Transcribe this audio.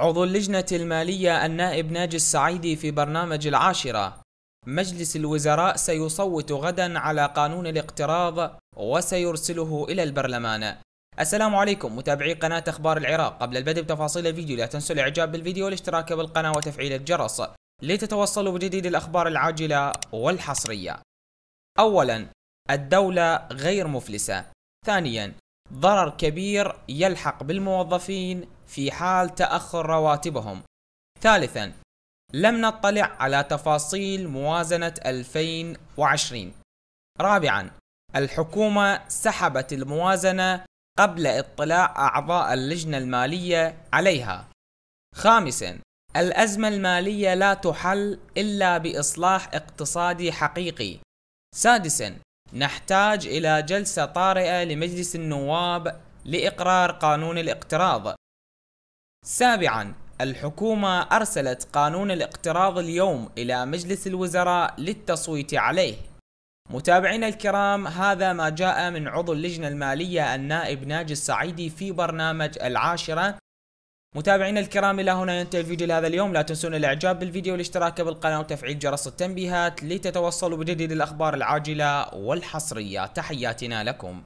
عضو اللجنة المالية النائب ناجي السعيدي في برنامج العاشرة مجلس الوزراء سيصوت غدا على قانون الاقتراض وسيرسله إلى البرلمان السلام عليكم متابعي قناة أخبار العراق قبل البدء بتفاصيل الفيديو لا تنسوا الإعجاب بالفيديو والاشتراك بالقناة وتفعيل الجرس لتتوصلوا بجديد الأخبار العاجلة والحصرية أولا الدولة غير مفلسة ثانيا ضرر كبير يلحق بالموظفين في حال تأخر رواتبهم. ثالثا لم نطلع على تفاصيل موازنة 2020. رابعا الحكومة سحبت الموازنة قبل اطلاع أعضاء اللجنة المالية عليها. خامسا الأزمة المالية لا تحل إلا بإصلاح اقتصادي حقيقي. سادسا نحتاج إلى جلسة طارئة لمجلس النواب لإقرار قانون الاقتراض. سابعاً الحكومة أرسلت قانون الاقتراض اليوم إلى مجلس الوزراء للتصويت عليه. متابعينا الكرام هذا ما جاء من عضو اللجنة المالية النائب ناجي السعيدي في برنامج العاشرة متابعينا الكرام الى هنا ينتهي الفيديو لهذا اليوم لا تنسون الاعجاب بالفيديو والاشتراك بالقناة وتفعيل جرس التنبيهات لتتوصلوا بجديد الاخبار العاجلة والحصرية تحياتنا لكم